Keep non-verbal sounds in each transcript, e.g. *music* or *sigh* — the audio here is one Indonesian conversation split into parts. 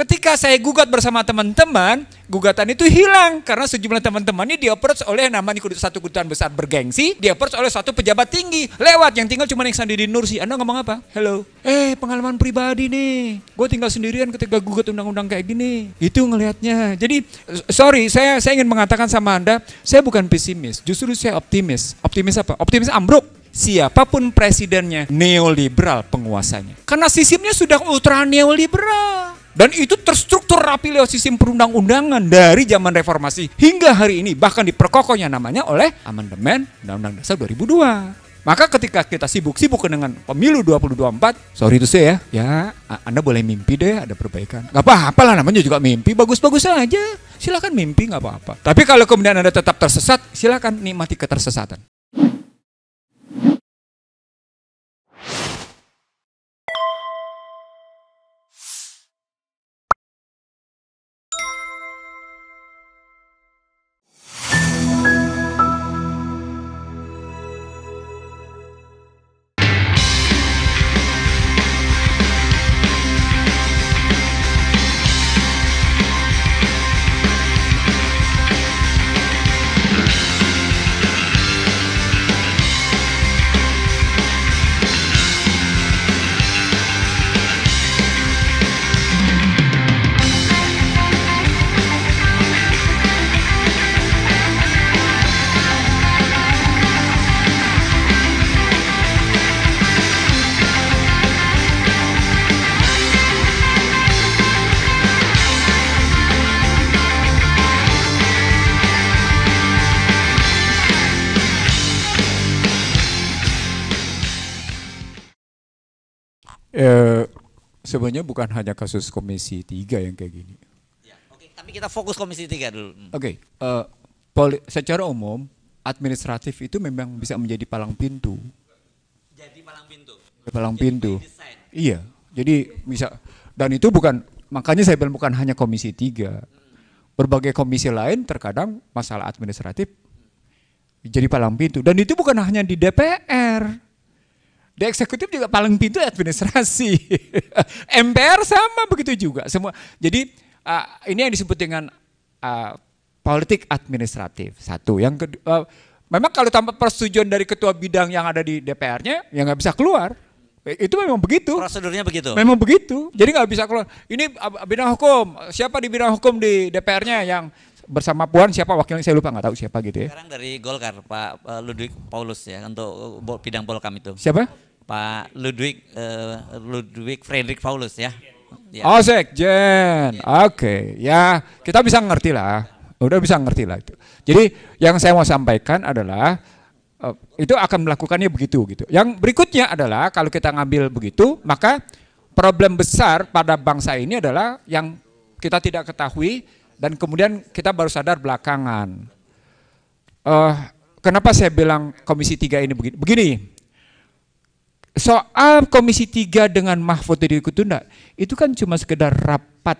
Ketika saya gugat bersama teman-teman, gugatan itu hilang karena sejumlah teman-temannya diapproach oleh namanya satu kedutaan besar bergengsi, diapproach oleh satu pejabat tinggi. Lewat yang tinggal cuma Didi Nursi. Anda ngomong apa? Hello. Eh, pengalaman pribadi nih. Gue tinggal sendirian ketika gugat undang-undang kayak gini. Itu ngelihatnya. Jadi, sorry, saya saya ingin mengatakan sama Anda, saya bukan pesimis, justru saya optimis. Optimis apa? Optimis ambruk siapapun presidennya neoliberal penguasanya. Karena sistemnya sudah ultra neoliberal. Dan itu terstruktur rapi lewat sistem perundang-undangan dari zaman reformasi hingga hari ini. Bahkan diperkokohnya namanya oleh amandemen Undang-Undang Dasar 2002. Maka ketika kita sibuk-sibuk dengan pemilu 2024, sorry itu saya ya, ya Anda boleh mimpi deh ada perbaikan. Gak apa-apa lah namanya juga mimpi, bagus-bagus aja. Silakan mimpi gak apa-apa. Tapi kalau kemudian Anda tetap tersesat, silakan nikmati ketersesatan. eh, sebenarnya bukan hanya kasus Komisi tiga yang kayak gini. Ya, okay. Tapi kita fokus Komisi tiga dulu. Hmm. Oke, okay. uh, eh, secara umum administratif itu memang bisa menjadi palang pintu. Jadi palang pintu. Palang jadi pintu. Iya. Jadi bisa dan itu bukan makanya saya bilang bukan hanya Komisi 3. Berbagai komisi lain terkadang masalah administratif jadi palang pintu dan itu bukan hanya di DPR di eksekutif juga paling pintu administrasi. *laughs* MPR sama begitu juga semua. Jadi uh, ini yang disebut dengan uh, politik administratif satu. Yang kedua, uh, memang kalau tanpa persetujuan dari ketua bidang yang ada di DPR-nya, ya nggak bisa keluar. Eh, itu memang begitu. Prosedurnya begitu. Memang begitu. Jadi nggak bisa keluar. Ini bidang hukum. Siapa di bidang hukum di DPR-nya yang bersama Puan siapa wakilnya saya lupa nggak tahu siapa gitu ya. Sekarang dari Golkar Pak eh, Ludwig Paulus ya untuk eh, bidang Polkam itu. Siapa? Pak Ludwig uh, Ludwig Frederick Paulus ya. ya. Oh sekjen, ya. oke okay. ya kita bisa ngerti lah, udah bisa ngerti lah itu. Jadi yang saya mau sampaikan adalah uh, itu akan melakukannya begitu gitu. Yang berikutnya adalah kalau kita ngambil begitu maka problem besar pada bangsa ini adalah yang kita tidak ketahui dan kemudian kita baru sadar belakangan. Uh, kenapa saya bilang Komisi tiga ini begini? Begini, soal komisi tiga dengan Mahfud itu ditunda itu kan cuma sekedar rapat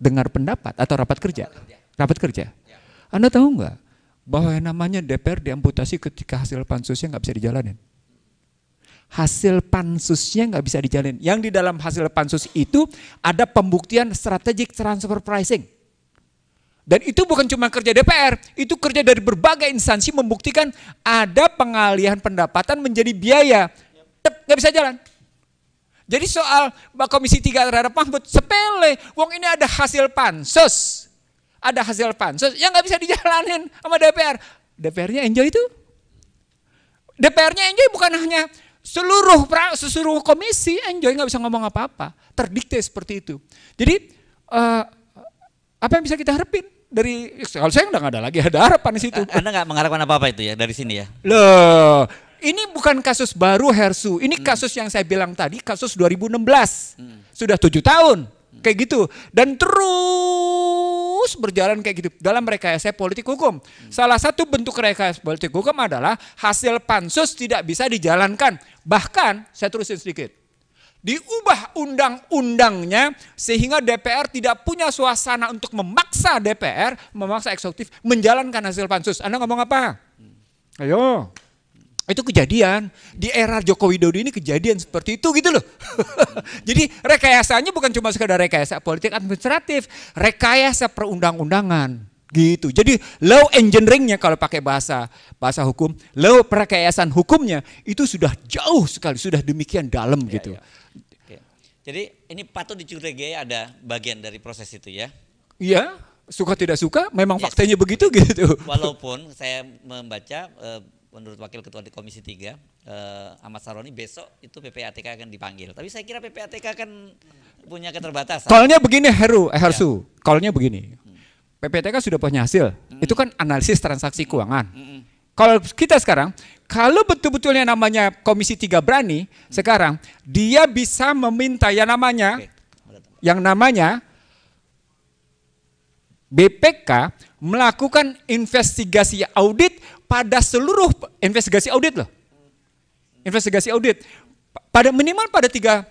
dengar pendapat atau rapat kerja rapat kerja ya. anda tahu nggak bahwa yang namanya DPR diamputasi ketika hasil pansusnya nggak bisa dijalanin hasil pansusnya nggak bisa dijalanin yang di dalam hasil pansus itu ada pembuktian strategic transfer pricing dan itu bukan cuma kerja DPR, itu kerja dari berbagai instansi membuktikan ada pengalihan pendapatan menjadi biaya Tep, gak bisa jalan. Jadi soal Komisi 3 terhadap Mahfud sepele. Wong ini ada hasil pansus. Ada hasil pansus yang nggak bisa dijalanin sama DPR. DPR-nya enjoy itu. DPR-nya enjoy bukan hanya seluruh pra, seluruh komisi enjoy nggak bisa ngomong apa-apa. Terdikte seperti itu. Jadi uh, apa yang bisa kita harapin? dari kalau saya nggak ada lagi ada harapan di situ. Anda nggak mengharapkan apa apa itu ya dari sini ya? Loh, ini bukan kasus baru Hersu. Ini hmm. kasus yang saya bilang tadi, kasus 2016. Hmm. Sudah tujuh tahun. Hmm. Kayak gitu. Dan terus berjalan kayak gitu. Dalam rekayasa politik hukum. Hmm. Salah satu bentuk rekayasa politik hukum adalah hasil pansus tidak bisa dijalankan. Bahkan, saya terusin sedikit. Diubah undang-undangnya sehingga DPR tidak punya suasana untuk memaksa DPR, memaksa eksekutif menjalankan hasil pansus. Anda ngomong apa? Hmm. Ayo. Itu kejadian. Di era Joko Widodo ini kejadian seperti itu gitu loh. *laughs* Jadi rekayasanya bukan cuma sekedar rekayasa politik administratif, rekayasa perundang-undangan gitu. Jadi law engineeringnya kalau pakai bahasa bahasa hukum, low perekayasan hukumnya itu sudah jauh sekali, sudah demikian dalam ya, gitu. Ya. Oke. Jadi ini patut dicurigai ada bagian dari proses itu ya. Iya, suka tidak suka memang ya, faktanya begitu gitu. Walaupun saya membaca eh, menurut Wakil Ketua di Komisi 3 eh, Ahmad Saroni besok itu PPATK akan dipanggil. Tapi saya kira PPATK kan punya keterbatasan. Soalnya begini Heru, eh, ya. Hersu, ya. Kolnya begini. Hmm. PPATK sudah punya hasil. Hmm. Itu kan analisis transaksi hmm. keuangan. Hmm. Kalau kita sekarang, kalau betul-betulnya namanya Komisi 3 berani hmm. sekarang, dia bisa meminta yang namanya Oke. yang namanya BPK melakukan investigasi audit pada seluruh investigasi audit loh. Investigasi audit. Pada minimal pada tiga.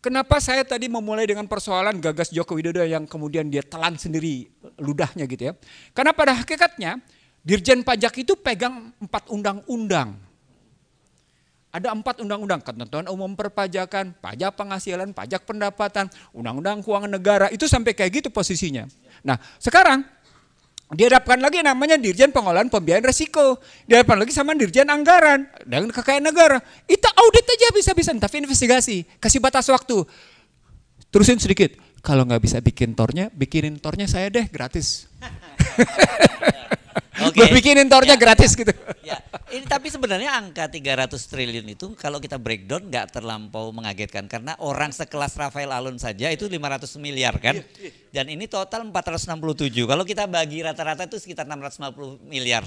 Kenapa saya tadi memulai dengan persoalan gagas Joko Widodo yang kemudian dia telan sendiri ludahnya gitu ya. Karena pada hakikatnya Dirjen Pajak itu pegang empat undang-undang. Ada empat undang-undang, ketentuan umum perpajakan, pajak penghasilan, pajak pendapatan, undang-undang keuangan negara, itu sampai kayak gitu posisinya. Nah sekarang dihadapkan lagi namanya Dirjen pengolahan Pembiayaan Resiko, dihadapkan lagi sama Dirjen Anggaran dan Kekayaan Negara. Itu audit aja bisa-bisa, tapi investigasi, kasih batas waktu. Terusin sedikit, kalau nggak bisa bikin tornya, bikinin tornya saya deh gratis. *laughs* Bikinin tornya ya. gratis gitu. Ya. Ini tapi sebenarnya angka 300 triliun itu kalau kita breakdown nggak terlampau mengagetkan karena orang sekelas Rafael Alun saja itu 500 miliar kan. Iya, iya. Dan ini total 467. Kalau kita bagi rata-rata itu sekitar 650 miliar.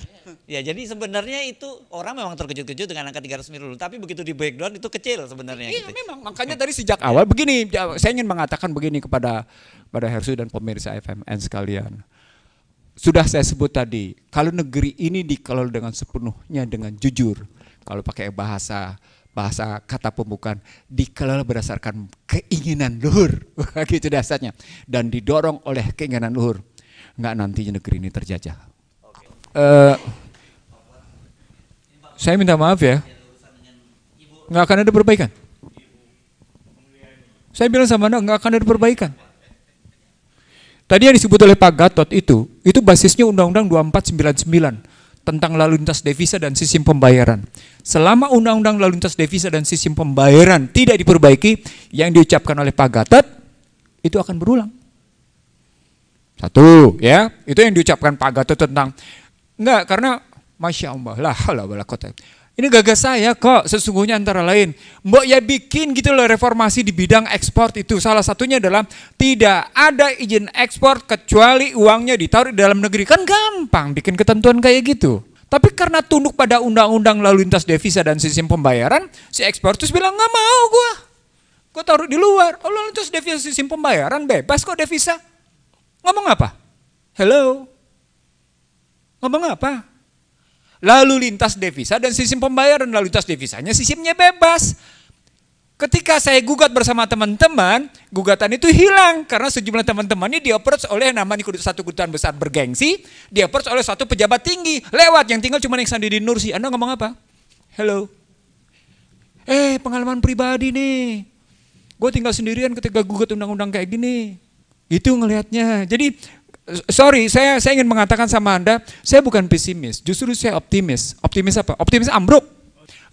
Ya, jadi sebenarnya itu orang memang terkejut-kejut dengan angka 300 miliar tapi begitu di breakdown itu kecil sebenarnya. Iya, gitu. memang. Makanya dari sejak awal begini saya ingin mengatakan begini kepada pada Hersu dan pemirsa FMN sekalian sudah saya sebut tadi, kalau negeri ini dikelola dengan sepenuhnya dengan jujur, kalau pakai bahasa bahasa kata pembukaan dikelola berdasarkan keinginan luhur *laughs* gitu dasarnya dan didorong oleh keinginan luhur nggak nantinya negeri ini terjajah okay. uh, eh, saya minta maaf ya nggak akan ada perbaikan saya bilang sama anda nggak akan ada perbaikan Tadi yang disebut oleh Pak Gatot itu, itu basisnya Undang-Undang 2499 tentang lalu lintas devisa dan sistem pembayaran. Selama Undang-Undang lalu lintas devisa dan sistem pembayaran tidak diperbaiki, yang diucapkan oleh Pak Gatot itu akan berulang. Satu, ya, itu yang diucapkan Pak Gatot tentang enggak karena masya Allah lah, lah, lah kota. Ini gagas saya kok sesungguhnya antara lain. Mbok ya bikin gitu loh reformasi di bidang ekspor itu. Salah satunya adalah tidak ada izin ekspor kecuali uangnya ditaruh di dalam negeri. Kan gampang bikin ketentuan kayak gitu. Tapi karena tunduk pada undang-undang lalu lintas devisa dan sistem pembayaran, si ekspor terus bilang nggak mau gua Gue taruh di luar. Oh lalu lintas devisa sistem pembayaran bebas kok devisa. Ngomong apa? Hello? Ngomong apa? lalu lintas devisa dan sistem pembayaran lalu lintas devisanya sistemnya bebas. Ketika saya gugat bersama teman-teman, gugatan itu hilang karena sejumlah teman teman ini dioperas oleh nama namanya satu kedutaan besar bergengsi, dioperas oleh satu pejabat tinggi, lewat yang tinggal cuma Didi Nursi. Anda ngomong apa? Hello. Eh, pengalaman pribadi nih. Gue tinggal sendirian ketika gugat undang-undang kayak gini. Itu ngelihatnya. Jadi sorry, saya saya ingin mengatakan sama Anda, saya bukan pesimis, justru saya optimis. Optimis apa? Optimis ambruk.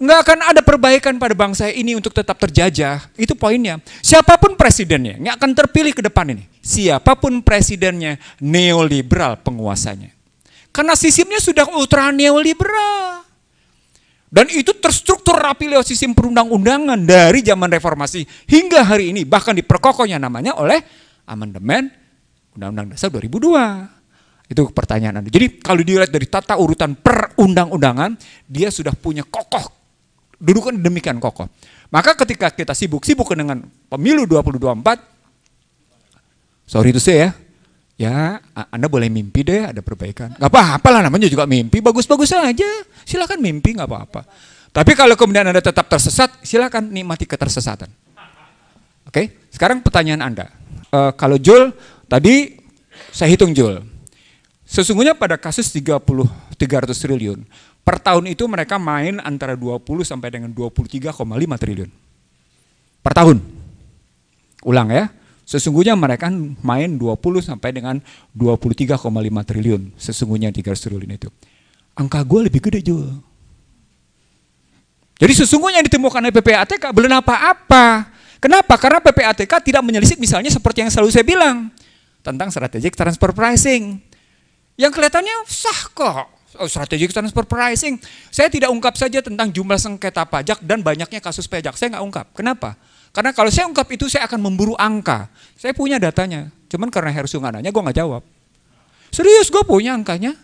Enggak akan ada perbaikan pada bangsa ini untuk tetap terjajah. Itu poinnya. Siapapun presidennya, nggak akan terpilih ke depan ini. Siapapun presidennya, neoliberal penguasanya. Karena sistemnya sudah ultra neoliberal. Dan itu terstruktur rapi lewat sistem perundang-undangan dari zaman reformasi hingga hari ini. Bahkan diperkokohnya namanya oleh amandemen Undang-Undang Dasar 2002. Itu pertanyaan Anda. Jadi kalau dilihat dari tata urutan perundang-undangan, dia sudah punya kokoh, dudukan demikian kokoh. Maka ketika kita sibuk-sibuk dengan pemilu 2024, sorry itu saya ya, ya Anda boleh mimpi deh ada perbaikan. Gak apa-apa lah namanya juga mimpi, bagus-bagus aja. Silahkan mimpi gak apa-apa. Tapi kalau kemudian Anda tetap tersesat, silahkan nikmati ketersesatan. Oke, sekarang pertanyaan Anda. Uh, kalau Jul Tadi saya hitung jual, Sesungguhnya pada kasus 30 300 triliun, per tahun itu mereka main antara 20 sampai dengan 23,5 triliun. Per tahun. Ulang ya. Sesungguhnya mereka main 20 sampai dengan 23,5 triliun. Sesungguhnya 300 triliun itu. Angka gue lebih gede jual. Jadi sesungguhnya yang ditemukan oleh PPATK belum apa-apa. Kenapa? Karena PPATK tidak menyelisik misalnya seperti yang selalu saya bilang tentang strategic transfer pricing. Yang kelihatannya sah kok. Oh, strategic transfer pricing. Saya tidak ungkap saja tentang jumlah sengketa pajak dan banyaknya kasus pajak. Saya nggak ungkap. Kenapa? Karena kalau saya ungkap itu saya akan memburu angka. Saya punya datanya. Cuman karena harus nggak nanya, gue nggak jawab. Serius gue punya angkanya.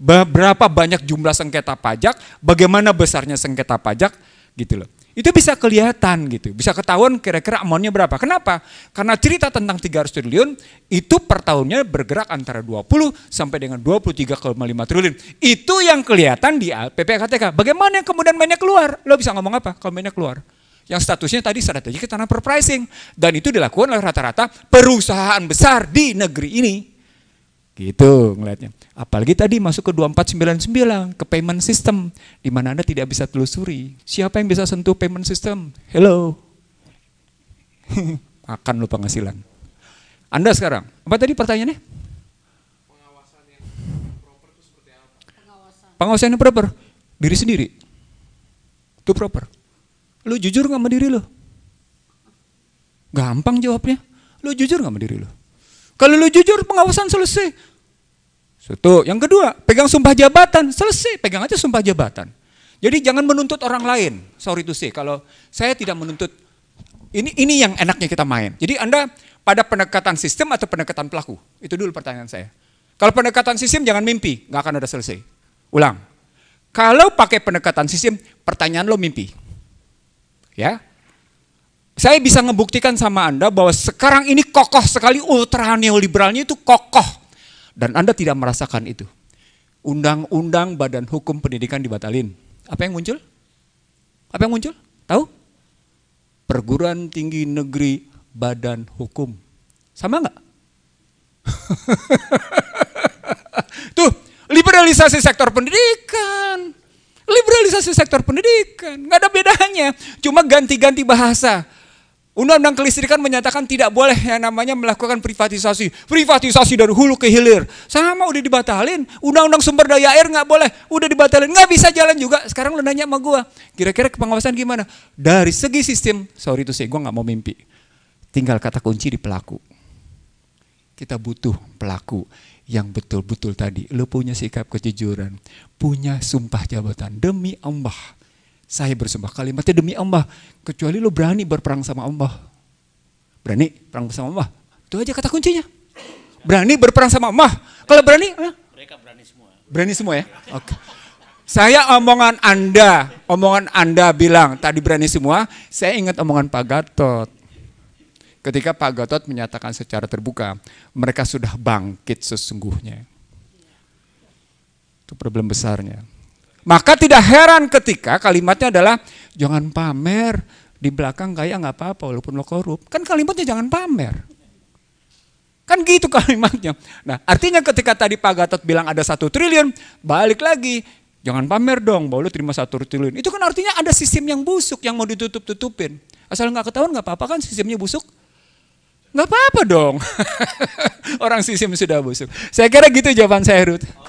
Berapa banyak jumlah sengketa pajak, bagaimana besarnya sengketa pajak, gitu loh. Itu bisa kelihatan gitu, bisa ketahuan kira-kira amonnya berapa. Kenapa? Karena cerita tentang 300 triliun itu per tahunnya bergerak antara 20 sampai dengan 23,5 triliun. Itu yang kelihatan di PPKTK. Bagaimana yang kemudian mainnya keluar? Lo bisa ngomong apa kalau mainnya keluar? yang statusnya tadi strategi ketahanan pricing. dan itu dilakukan oleh rata-rata perusahaan besar di negeri ini. Gitu ngelihatnya. Apalagi tadi masuk ke 2499, ke payment system, di mana Anda tidak bisa telusuri. Siapa yang bisa sentuh payment system? Hello. *laughs* akan lupa penghasilan. Anda sekarang, apa tadi pertanyaannya? Pengawasan yang proper itu seperti apa? Pengawasan. yang proper, diri sendiri. Itu proper. Lu jujur gak sama diri lu? Gampang jawabnya. Lu jujur gak sama diri lu? Kalau lu jujur pengawasan selesai. Satu. Yang kedua, pegang sumpah jabatan. Selesai, pegang aja sumpah jabatan. Jadi jangan menuntut orang lain. Sorry to say, kalau saya tidak menuntut. Ini ini yang enaknya kita main. Jadi Anda pada pendekatan sistem atau pendekatan pelaku? Itu dulu pertanyaan saya. Kalau pendekatan sistem jangan mimpi, nggak akan ada selesai. Ulang. Kalau pakai pendekatan sistem, pertanyaan lo mimpi. Ya, saya bisa ngebuktikan sama Anda bahwa sekarang ini kokoh sekali ultra neoliberalnya itu kokoh dan Anda tidak merasakan itu. Undang-undang Badan Hukum Pendidikan dibatalin. Apa yang muncul? Apa yang muncul? Tahu? Perguruan Tinggi Negeri Badan Hukum. Sama nggak? *laughs* Tuh, liberalisasi sektor pendidikan. Liberalisasi sektor pendidikan. Nggak ada bedanya. Cuma ganti-ganti bahasa Undang-undang kelistrikan menyatakan tidak boleh yang namanya melakukan privatisasi. Privatisasi dari hulu ke hilir. Sama udah dibatalin. Undang-undang sumber daya air nggak boleh. Udah dibatalin. Nggak bisa jalan juga. Sekarang lu nanya sama gue. Kira-kira pengawasan gimana? Dari segi sistem. Sorry itu sih, gue nggak mau mimpi. Tinggal kata kunci di pelaku. Kita butuh pelaku yang betul-betul tadi. Lu punya sikap kejujuran. Punya sumpah jabatan. Demi Allah saya bersumpah kalimatnya demi Allah, kecuali lo berani berperang sama Allah. Berani perang sama Allah. Itu aja kata kuncinya. Berani berperang sama Allah. Kalau berani, mereka berani semua. Berani semua ya? Oke. Okay. Saya omongan Anda, omongan Anda bilang tadi berani semua, saya ingat omongan Pak Gatot. Ketika Pak Gatot menyatakan secara terbuka, mereka sudah bangkit sesungguhnya. Itu problem besarnya. Maka tidak heran ketika kalimatnya adalah jangan pamer di belakang kaya nggak apa-apa walaupun lo korup. Kan kalimatnya jangan pamer. Kan gitu *laughs* kalimatnya. Nah artinya ketika tadi Pak Gatot bilang ada satu triliun, balik lagi Jangan pamer dong bahwa lo terima satu triliun. Itu kan artinya ada sistem yang busuk yang mau ditutup-tutupin. Asal nggak ketahuan nggak apa-apa kan sistemnya busuk. Nggak apa-apa dong. *laughs* Orang sistem sudah busuk. Saya kira gitu jawaban saya Ruth.